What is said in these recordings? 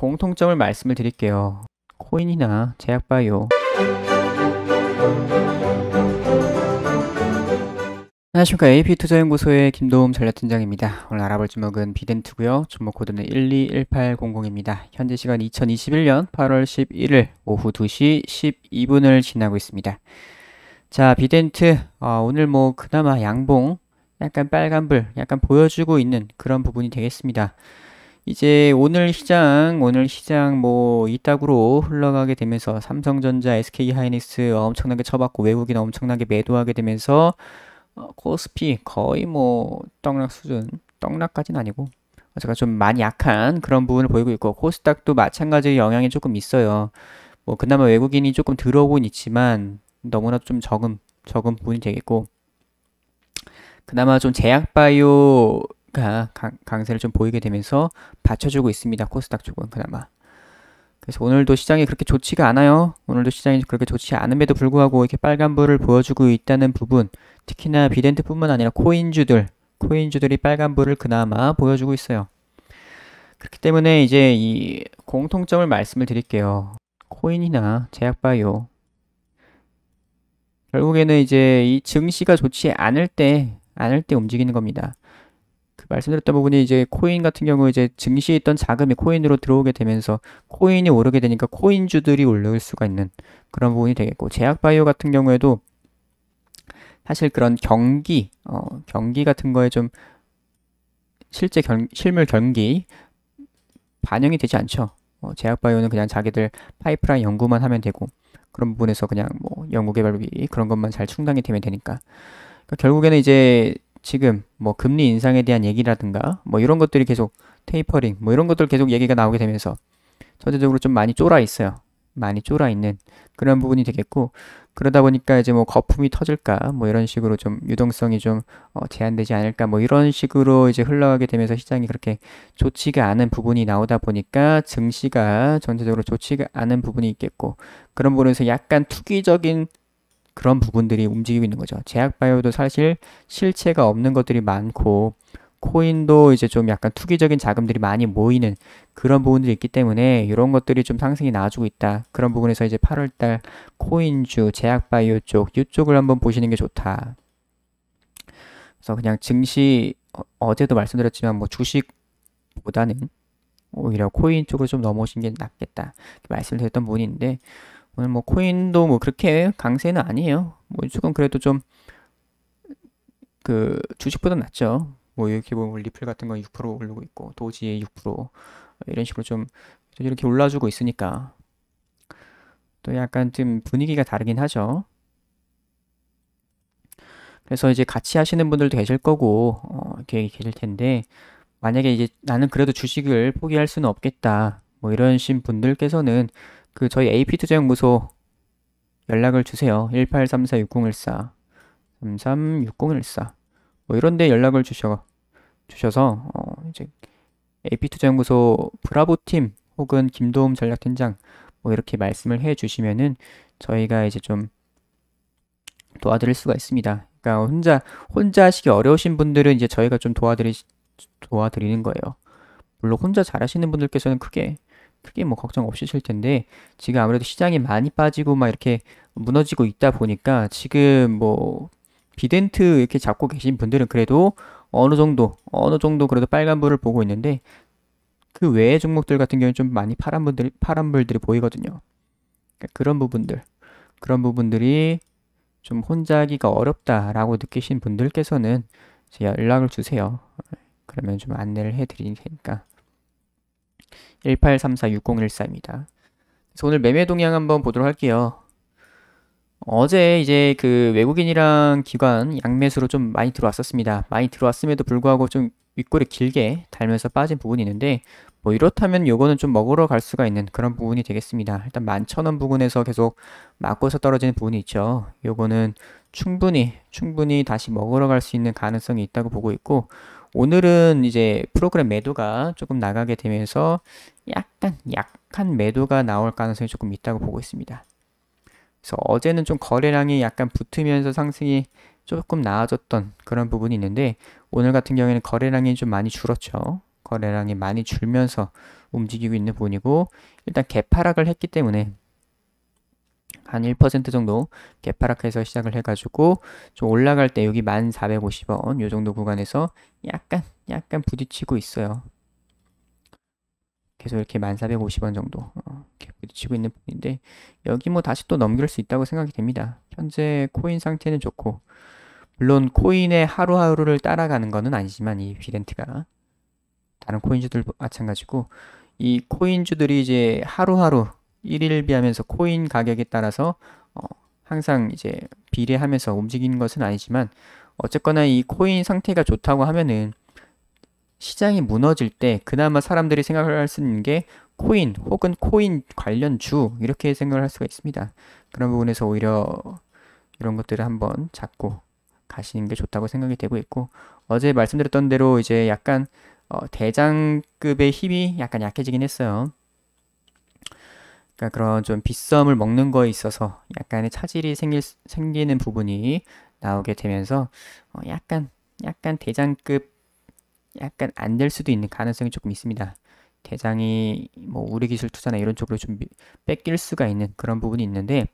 공통점을 말씀을 드릴게요. 코인이나 제약바이오 안녕하십니까 AP투자연구소의 김도움 전략팀장입니다. 오늘 알아볼 종목은 비덴트고요. 종목 코드는 121800입니다. 현재 시간 2021년 8월 11일 오후 2시 12분을 지나고 있습니다. 자 비덴트 어, 오늘 뭐 그나마 양봉 약간 빨간불 약간 보여주고 있는 그런 부분이 되겠습니다. 이제 오늘 시장, 오늘 시장 뭐 이따구로 흘러가게 되면서 삼성전자, SK 하이닉스 엄청나게 쳐봤고 외국인 엄청나게 매도하게 되면서 어, 코스피 거의 뭐 떡락 수준, 떡락까지는 아니고 제가 좀 많이 약한 그런 부분을 보이고 있고 코스닥도 마찬가지 의 영향이 조금 있어요. 뭐 그나마 외국인이 조금 들어오고는 있지만 너무나 좀 적은 적은 부분이 되겠고 그나마 좀 제약바이오 가 강세를 좀 보이게 되면서 받쳐주고 있습니다. 코스닥 쪽은 그나마. 그래서 오늘도 시장이 그렇게 좋지가 않아요. 오늘도 시장이 그렇게 좋지 않음에도 불구하고 이렇게 빨간불을 보여주고 있다는 부분, 특히나 비덴트뿐만 아니라 코인주들, 코인주들이 빨간불을 그나마 보여주고 있어요. 그렇기 때문에 이제 이 공통점을 말씀을 드릴게요. 코인이나 제약바이오. 결국에는 이제 이 증시가 좋지 않을 때, 않을 때 움직이는 겁니다. 말씀드렸던 부분이 이제 코인 같은 경우 이제 증시에 있던 자금이 코인으로 들어오게 되면서 코인이 오르게 되니까 코인주들이 올라올 수가 있는 그런 부분이 되겠고 제약바이오 같은 경우에도 사실 그런 경기, 어, 경기 같은 거에 좀 실제 경, 실물 경기 반영이 되지 않죠. 어, 제약바이오는 그냥 자기들 파이프라인 연구만 하면 되고 그런 부분에서 그냥 뭐 연구 개발비 그런 것만 잘 충당이 되면 되니까 그러니까 결국에는 이제 지금 뭐 금리 인상에 대한 얘기라든가 뭐 이런 것들이 계속 테이퍼링 뭐 이런 것들 계속 얘기가 나오게 되면서 전체적으로 좀 많이 쫄아 있어요. 많이 쫄아 있는 그런 부분이 되겠고 그러다 보니까 이제 뭐 거품이 터질까 뭐 이런 식으로 좀 유동성이 좀어 제한되지 않을까 뭐 이런 식으로 이제 흘러가게 되면서 시장이 그렇게 좋지가 않은 부분이 나오다 보니까 증시가 전체적으로 좋지가 않은 부분이 있겠고 그런 부분에서 약간 투기적인 그런 부분들이 움직이고 있는 거죠. 제약바이오도 사실 실체가 없는 것들이 많고 코인도 이제 좀 약간 투기적인 자금들이 많이 모이는 그런 부분들이 있기 때문에 이런 것들이 좀 상승이 나아지고 있다. 그런 부분에서 이제 8월달 코인주, 제약바이오 쪽, 이쪽을 한번 보시는 게 좋다. 그래서 그냥 증시 어, 어제도 말씀드렸지만 뭐 주식보다는 오히려 코인 쪽으로 좀 넘어오신 게 낫겠다 말씀드렸던 부분인데 오늘 뭐 코인도 뭐 그렇게 강세는 아니에요. 뭐 조금 그래도 좀 그 주식보다 낫죠. 뭐 이렇게 보면 리플 같은 건6% 오르고 있고 도지6% 이런 식으로 좀 이렇게 올라주고 있으니까 또 약간 좀 분위기가 다르긴 하죠. 그래서 이제 같이 하시는 분들도 계실 거고 어, 이렇게 계실 텐데 만약에 이제 나는 그래도 주식을 포기할 수는 없겠다 뭐 이런 신 분들께서는 그 저희 AP 투자연구소 연락을 주세요. 1834-6014, 336014뭐 이런데 연락을 주셔 주셔서 어, 이제 AP 투자연구소 브라보 팀 혹은 김도움 전략팀장 뭐 이렇게 말씀을 해주시면은 저희가 이제 좀 도와드릴 수가 있습니다. 그러니까 혼자 혼자 하시기 어려우신 분들은 이제 저희가 좀 도와드리 도와드리는 거예요. 물론 혼자 잘하시는 분들께서는 크게 크게 뭐 걱정 없으실 텐데 지금 아무래도 시장이 많이 빠지고 막 이렇게 무너지고 있다 보니까 지금 뭐 비덴트 이렇게 잡고 계신 분들은 그래도 어느 정도 어느 정도 그래도 빨간불을 보고 있는데 그 외의 종목들 같은 경우는 좀 많이 파란분들이 파란불들이 보이거든요. 그러니까 그런 부분들 그런 부분들이 좀 혼자 하기가 어렵다라고 느끼신 분들께서는 제 연락을 주세요. 그러면 좀 안내를 해드릴 테니까. 18346014입니다. 오늘 매매 동향 한번 보도록 할게요. 어제 이제 그 외국인이랑 기관 양매수로 좀 많이 들어왔었습니다. 많이 들어왔음에도 불구하고 좀 윗골이 길게 달면서 빠진 부분이 있는데 뭐 이렇다면 요거는 좀 먹으러 갈 수가 있는 그런 부분이 되겠습니다. 일단 1 1원 부근에서 계속 맞고서 떨어지는 부분이 있죠. 요거는 충분히 충분히 다시 먹으러 갈 수 있는 가능성이 있다고 보고 있고 오늘은 이제 프로그램 매도가 조금 나가게 되면서 약간 약한 매도가 나올 가능성이 조금 있다고 보고 있습니다. 그래서 어제는 좀 거래량이 약간 붙으면서 상승이 조금 나아졌던 그런 부분이 있는데 오늘 같은 경우에는 거래량이 좀 많이 줄었죠. 거래량이 많이 줄면서 움직이고 있는 부분이고 일단 개파락을 했기 때문에 한1% 정도 개파락해서 시작을 해가지고 좀 올라갈 때 여기 1450원 요 정도 구간에서 약간 약간 부딪히고 있어요. 계속 이렇게 1450원 정도 어, 이렇게 부딪히고 있는 부 분인데 여기 뭐 다시 또 넘길 수 있다고 생각이 됩니다. 현재 코인 상태는 좋고 물론 코인의 하루하루를 따라가는 것은 아니지만 이비덴트가 다른 코인주들 마찬가지고 이 코인주들이 이제 하루하루 1일 비하면서 코인 가격에 따라서 어, 항상 이제 비례하면서 움직이는 것은 아니지만 어쨌거나 이 코인 상태가 좋다고 하면은 시장이 무너질 때 그나마 사람들이 생각을 할 수 있는 게 코인 혹은 코인 관련 주 이렇게 생각을 할 수가 있습니다. 그런 부분에서 오히려 이런 것들을 한번 잡고 가시는 게 좋다고 생각이 되고 있고 어제 말씀드렸던 대로 이제 약간 어, 대장급의 힘이 약간 약해지긴 했어요. 그러니까 그런 좀 빗썸을 먹는 거에 있어서 약간의 차질이 생길, 생기는 부분이 나오게 되면서 어 약간 약간 대장급 약간 안 될 수도 있는 가능성이 조금 있습니다. 대장이 뭐 우리 기술 투자나 이런 쪽으로 좀 뺏길 수가 있는 그런 부분이 있는데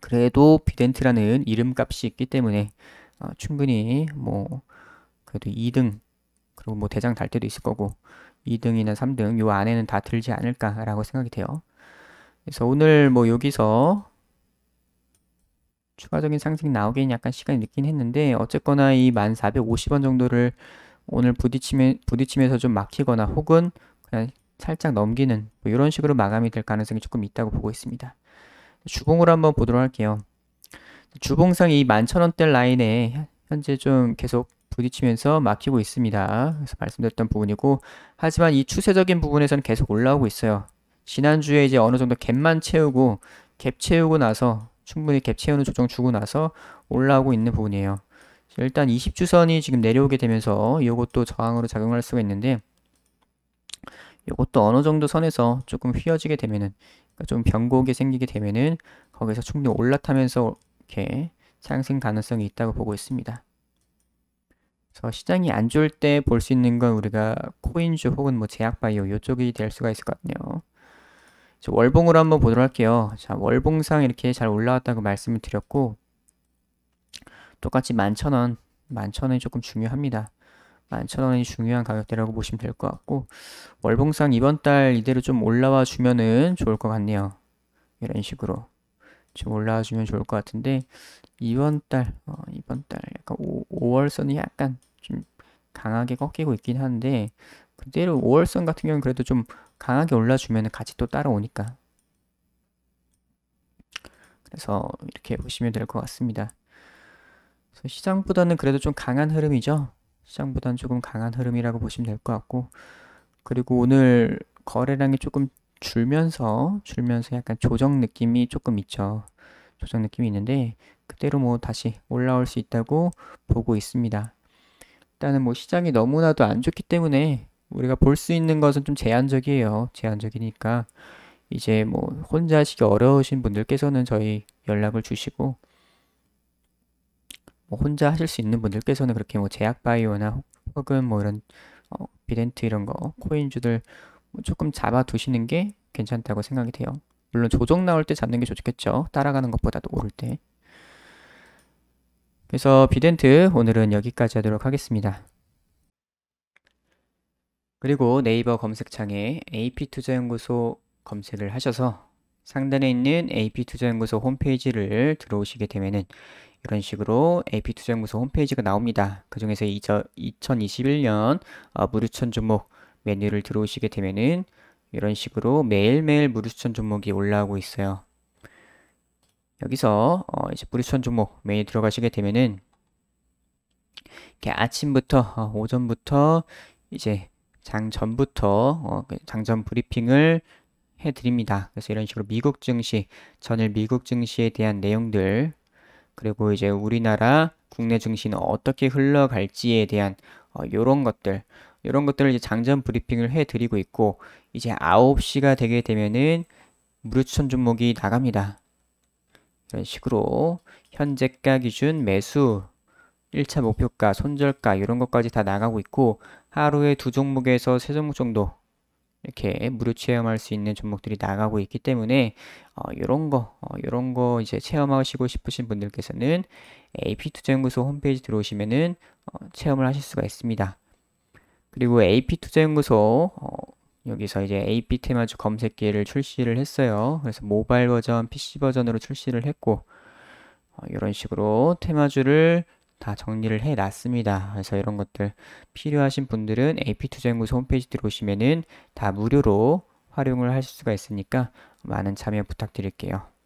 그래도 비덴트라는 이름값이 있기 때문에 어 충분히 뭐 그래도 2등 그리고 뭐 대장 달 때도 있을 거고 2등이나 3등 요 안에는 다 들지 않을까라고 생각이 돼요. 그래서 오늘 뭐 여기서 추가적인 상승 이 나오기엔 약간 시간이 늦긴 했는데 어쨌거나 이 1450원 정도를 오늘 부딪히며, 부딪히면서 좀 막히거나 혹은 그냥 살짝 넘기는 뭐 이런 식으로 마감이 될 가능성이 조금 있다고 보고 있습니다. 주봉으로 한번 보도록 할게요. 주봉상 이 11,000원대 라인에 현재 좀 계속 부딪히면서 막히고 있습니다. 그래서 말씀드렸던 부분이고 하지만 이 추세적인 부분에서는 계속 올라오고 있어요. 지난주에 이제 어느 정도 갭만 채우고 갭 채우고 나서 충분히 갭 채우는 조정 주고 나서 올라오고 있는 부분이에요. 일단 20주선이 지금 내려오게 되면서 이것도 저항으로 작용할 수가 있는데 이것도 어느 정도 선에서 조금 휘어지게 되면은 그러니까 좀 변곡이 생기게 되면은 거기서 충분히 올라타면서 이렇게 상승 가능성이 있다고 보고 있습니다. 그래서 시장이 안 좋을 때 볼 수 있는 건 우리가 코인주 혹은 뭐 제약바이오 이쪽이 될 수가 있을 것 같네요. 월봉으로 한번 보도록 할게요. 자, 월봉상 이렇게 잘 올라왔다고 말씀을 드렸고 똑같이 만천원, 만천원이 조금 중요합니다. 만천원이 중요한 가격대라고 보시면 될 것 같고 월봉상 이번 달 이대로 좀 올라와 주면은 좋을 것 같네요. 이런 식으로 좀 올라와 주면 좋을 것 같은데 이번 달, 어, 이번 달 약간 5, 5월선이 약간 좀 강하게 꺾이고 있긴 한데 그대로 5월선 같은 경우는 그래도 좀 강하게 올라주면 같이 또 따라오니까 그래서 이렇게 보시면 될 것 같습니다. 시장보다는 그래도 좀 강한 흐름이죠. 시장보다는 조금 강한 흐름이라고 보시면 될 것 같고 그리고 오늘 거래량이 조금 줄면서 줄면서 약간 조정 느낌이 조금 있죠. 조정 느낌이 있는데 그대로 뭐 다시 올라올 수 있다고 보고 있습니다. 일단은 뭐 시장이 너무나도 안 좋기 때문에 우리가 볼 수 있는 것은 좀 제한적이에요. 제한적이니까 이제 뭐 혼자 하시기 어려우신 분들께서는 저희 연락을 주시고 뭐 혼자 하실 수 있는 분들께서는 그렇게 뭐 제약바이오나 혹은 뭐 이런 어, 비덴트 이런 거 코인주들 뭐 조금 잡아두시는 게 괜찮다고 생각이 돼요. 물론 조정 나올 때 잡는 게 좋겠죠. 따라가는 것보다도 오를 때. 그래서 비덴트 오늘은 여기까지 하도록 하겠습니다. 그리고 네이버 검색창에 AP투자연구소 검색을 하셔서 상단에 있는 AP투자연구소 홈페이지를 들어오시게 되면은 이런 식으로 AP투자연구소 홈페이지가 나옵니다. 그 중에서 2021년 무료천 종목 메뉴를 들어오시게 되면은 이런 식으로 매일매일 무료 추천 종목이 올라오고 있어요. 여기서 어 이제 무료 추천 종목 메뉴 들어가시게 되면은 이렇게 아침부터 어 오전부터 이제 장 전부터 어 그 장전 브리핑을 해드립니다. 그래서 이런 식으로 미국 증시, 전일 미국 증시에 대한 내용들, 그리고 이제 우리나라 국내 증시는 어떻게 흘러갈지에 대한 이런 어, 것들, 이런 것들을 이제 장전 브리핑을 해드리고 있고 이제 9시가 되게 되면은 무료 추천 종목이 나갑니다. 이런 식으로 현재가 기준 매수 1차 목표가, 손절가 이런 것까지 다 나가고 있고 하루에 두 종목에서 세 종목 정도 이렇게 무료 체험할 수 있는 종목들이 나가고 있기 때문에 어, 이런 거, 어, 이런 거 이제 체험하시고 싶으신 분들께서는 AP투자연구소 홈페이지 들어오시면은 어, 체험을 하실 수가 있습니다. 그리고 AP투자연구소 어, 여기서 이제 AP 테마주 검색기를 출시를 했어요. 그래서 모바일 버전, PC 버전으로 출시를 했고 어, 이런 식으로 테마주를 다 정리를 해 놨습니다. 그래서 이런 것들 필요하신 분들은 AP투자연구소 홈페이지 들어오시면은 다 무료로 활용을 하실 수가 있으니까 많은 참여 부탁드릴게요.